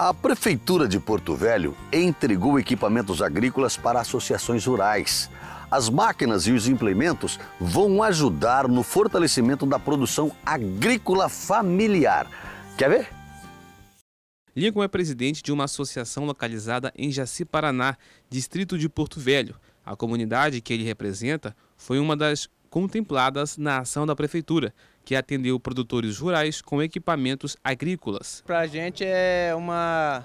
A Prefeitura de Porto Velho entregou equipamentos agrícolas para associações rurais. As máquinas e os implementos vão ajudar no fortalecimento da produção agrícola familiar. Quer ver? Lincoln é presidente de uma associação localizada em Jaci, Paraná, distrito de Porto Velho. A comunidade que ele representa foi uma das contempladas na ação da Prefeitura, que atendeu produtores rurais com equipamentos agrícolas. Para a gente é uma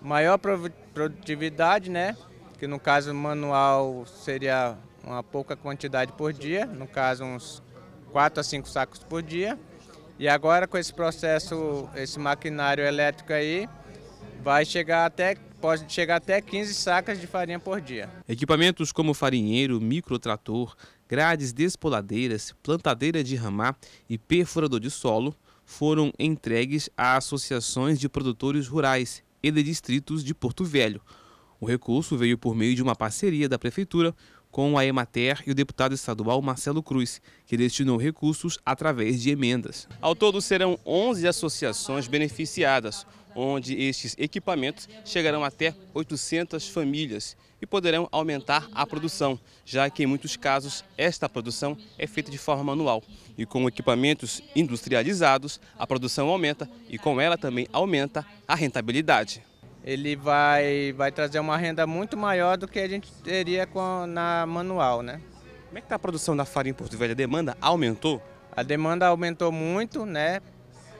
maior produtividade, né? que no caso manual seria uma pouca quantidade por dia, no caso uns 4 a 5 sacos por dia. E agora com esse processo, esse maquinário elétrico aí, vai chegar até pode chegar até 15 sacas de farinha por dia. Equipamentos como farinheiro, microtrator, grades despoladeiras, plantadeira de ramar e perfurador de solo foram entregues a associações de produtores rurais e de distritos de Porto Velho. O recurso veio por meio de uma parceria da Prefeitura com a Emater e o deputado estadual Marcelo Cruz, que destinou recursos através de emendas. Ao todo, serão 11 associações beneficiadas onde estes equipamentos chegarão até 800 famílias e poderão aumentar a produção, já que em muitos casos esta produção é feita de forma manual. E com equipamentos industrializados, a produção aumenta e com ela também aumenta a rentabilidade. Ele vai, vai trazer uma renda muito maior do que a gente teria com, na manual, né? Como é que está a produção da farinha em Porto Velho? A demanda aumentou? A demanda aumentou muito, né?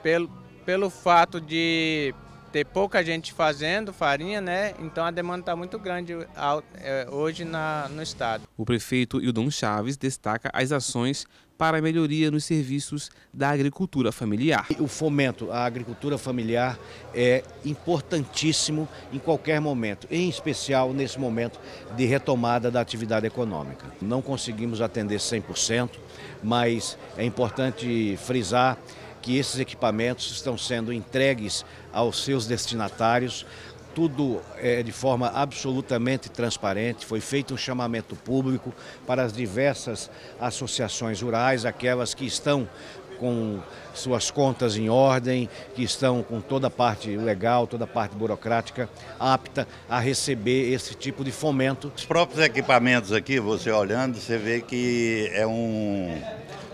Pelo, pelo fato de ter pouca gente fazendo farinha, né? Então a demanda está muito grande é, hoje na, no estado. O prefeito Ildon Chaves destaca as ações para a melhoria nos serviços da agricultura familiar. O fomento à agricultura familiar é importantíssimo em qualquer momento, em especial nesse momento de retomada da atividade econômica. Não conseguimos atender 100%, mas é importante frisar que esses equipamentos estão sendo entregues aos seus destinatários, tudo é, de forma absolutamente transparente. Foi feito um chamamento público para as diversas associações rurais, aquelas que estão com suas contas em ordem, que estão com toda a parte legal, toda a parte burocrática apta a receber esse tipo de fomento. Os próprios equipamentos aqui, você olhando, você vê que é um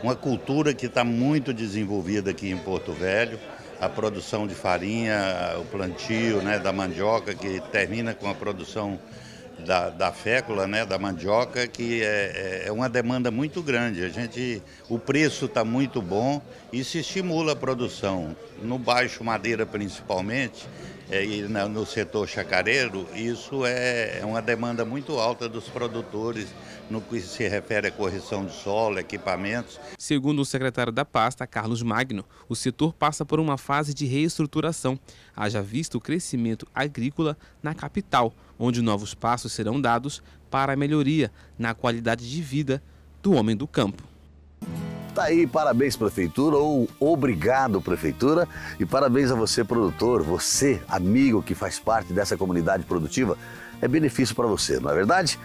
uma cultura que está muito desenvolvida aqui em Porto Velho, a produção de farinha, o plantio né, da mandioca, que termina com a produção da, da fécula, né, da mandioca, que é, é, é uma demanda muito grande. A gente, o preço está muito bom e se estimula a produção. No baixo madeira principalmente, é, e no setor chacareiro, isso é, é uma demanda muito alta dos produtores no que se refere à correção de solo, equipamentos. Segundo o secretário da pasta, Carlos Magno, o setor passa por uma fase de reestruturação, haja visto o crescimento agrícola na capital, onde novos passos serão dados para a melhoria na qualidade de vida do homem do campo. Tá aí, parabéns prefeitura ou obrigado prefeitura e parabéns a você produtor, você amigo que faz parte dessa comunidade produtiva. É benefício para você, não é verdade?